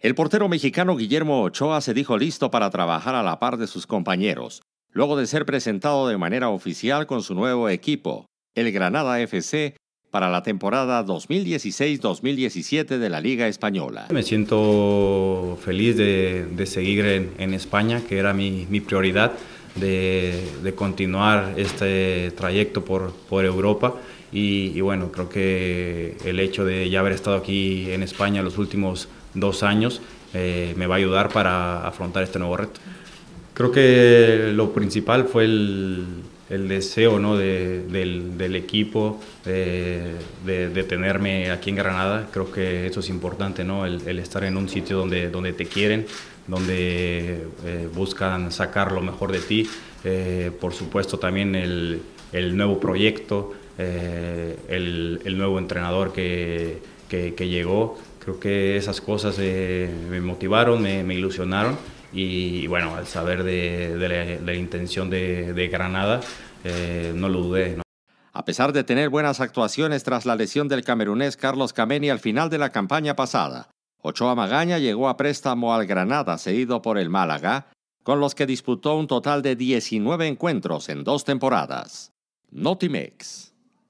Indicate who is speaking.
Speaker 1: El portero mexicano Guillermo Ochoa se dijo listo para trabajar a la par de sus compañeros, luego de ser presentado de manera oficial con su nuevo equipo, el Granada FC, para la temporada 2016-2017 de la Liga Española.
Speaker 2: Me siento feliz de, seguir en, España, que era mi prioridad de, continuar este trayecto por, por Europa. Y, bueno, creo que el hecho de ya haber estado aquí en España los últimos dos años eh, me va a ayudar para afrontar este nuevo reto. Creo que lo principal fue el, el deseo ¿no? del, equipo de, de, tenerme aquí en Granada. Creo que eso es importante, ¿no? el, el estar en un sitio donde, donde te quieren, donde eh, buscan sacar lo mejor de ti. Eh, por supuesto también el, nuevo proyecto, eh, el, nuevo entrenador que, llegó. Creo que esas cosas me motivaron, me,
Speaker 1: ilusionaron y, bueno, al saber de, la, intención de, Granada, no lo dudé. A pesar de tener buenas actuaciones tras la lesión del camerunés Carlos Cameni al final de la campaña pasada, Ochoa Magaña llegó a préstamo al Granada, seguido por el Málaga, con los que disputó un total de 19 encuentros en dos temporadas. Notimex.